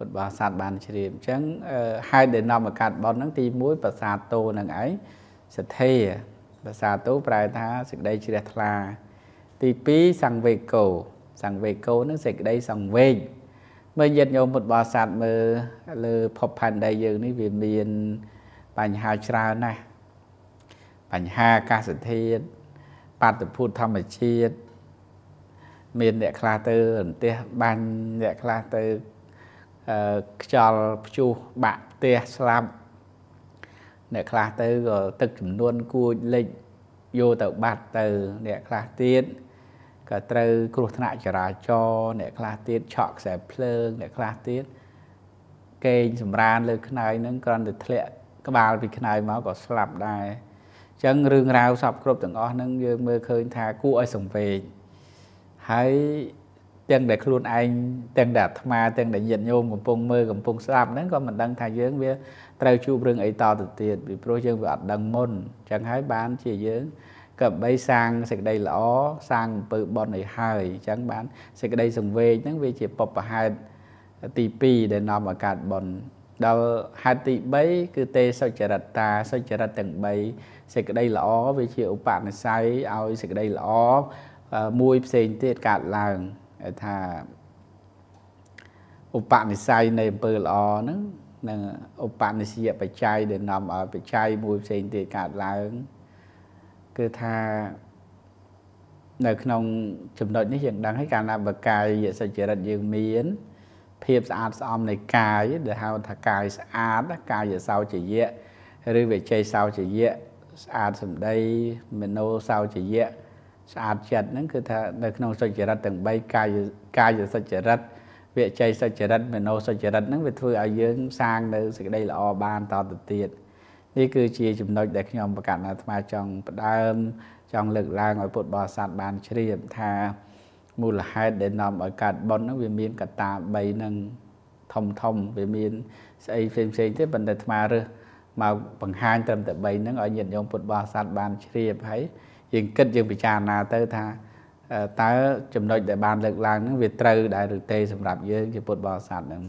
ពុទ្ធបរិស័ទបានជ្រាបអញ្ចឹងហេតុដែលនាំមកកាត់បន់ហ្នឹងទី1ប្រសាទោនឹងឯងសទ្ធាប្រសាទោប្រែថាសេចក្តីជ្រះថ្លាទី2សង្វេគោសង្វេគោនឹងសេចក្តីសង្វេគមើលញាតិញោមពុទ្ធបរិស័ទមើលលើភពផែនដីយើងនេះវាមានបញ្ហាច្រើនណាស់បញ្ហាកាសធាតុបាតុភូតធម្មជាតិមានអ្នកខ្លះទៅអន្ទះបាញ់អ្នកខ្លះទៅខ្យល់ព្យុះបាក់ផ្ទះស្លាប់អ្នកខ្លះទៅក៏ទឹកចំនួនគួចលិចយកទៅបាត់ទៅ អ្នកខ្លះទៀតក៏ត្រូវគ្រោះថ្នាក់ចរាចរណ៍អ្នកខ្លះទៀតឆក់ខ្សែភ្លើង អ្នកខ្លះទៀតកេងសម្រានលើខ្នើយហ្នឹងគ្រាន់តែធ្លាក់ក្បាលពីខ្នើយមកក៏ស្លាប់ដែរអញ្ចឹងរឿងរ៉ាវសពគ្រប់ទាំងអស់ហ្នឹងយើងមើលឃើញថាគួរឲ្យសង្វេគហើយទាំងដែលខ្លួនឯងទាំងដែលអាត្មាទាំងដែលញាតិញោមកំពុងមើលកំពុងស្ដាប់ហ្នឹងក៏មិនដឹងថាយើង វាត្រូវជួបរឿងអីតទៅទៀតពីព្រោះយើងវាអត់ដឹងមុនចឹងហើយបានជាយើងក៏បីសាងសេចក្តីល្អសាងអំពើបុណ្យឲ្យហើយចឹងបានសេចក្តីសង្វេគហ្នឹងវាជាបបហេតុទី2ដែលនាំឲ្យកើតបុណ្យដល់ហេតុទី3គឺទេសុចរិតតាសុចរិតទាំង3សេចក្តីល្អវាជាឧបនិស្ស័យឲ្យសេចក្តីល្អមួយផ្សេងទៀតកើតឡើងថាឧបនិស្ស័យនៃអំពើល្អហ្នឹងនឹងឧបនិស្សយបច្ច័យដែលនាំឲ្យបច្ច័យមួយផ្សេងទៀតកើតឡើង គឺថានៅក្នុង ចំណុចនេះយើងដឹងហើយកាលណាបកាយសុចរិតយើងមាន ភាពស្អាតស្អំនៃកាយដែលហៅថាកាយស្អាតកាយសោចយៈឬវិជ័យសោចយៈស្អាតសម្ដី មនោសោចយៈស្អាតចិត្តហ្នឹងគឺថានៅក្នុងសុចរិតទាំង3កាយកាយសុចរិតវិជ័យសុចរិតមនោសុចរិតហ្នឹងវាធ្វើឲ្យយើងសាងនៅសេចក្តីល្អបានតទៅទៀតនេះគឺជាចំណុចដែលខ្ញុំប្រកាសថាអាត្មាចង់ផ្ដើម ចង់លើកឡើងឲ្យពុទ្ធបរិស័ទបានជ្រាបថាមូលហេតុដែលនាំឲ្យកើតបុណ្យហ្នឹងវាមានកត្តា3ហ្នឹងធំធំវាមានស្អីផ្សេងផ្សេងទេប៉ុន្តែអាត្មារើសមកបង្ហាញត្រឹមតែ3ហ្នឹងឲ្យញាតិញោមពុទ្ធបរិស័ទបានជ្រាបហើយយើងគិតយើងពិចារណាទៅថាតើចំណុចដែលបានលើកឡើងហ្នឹងវាត្រូវដែរឬទេសម្រាប់យើងជាពុទ្ធបរិស័ទហ្នឹង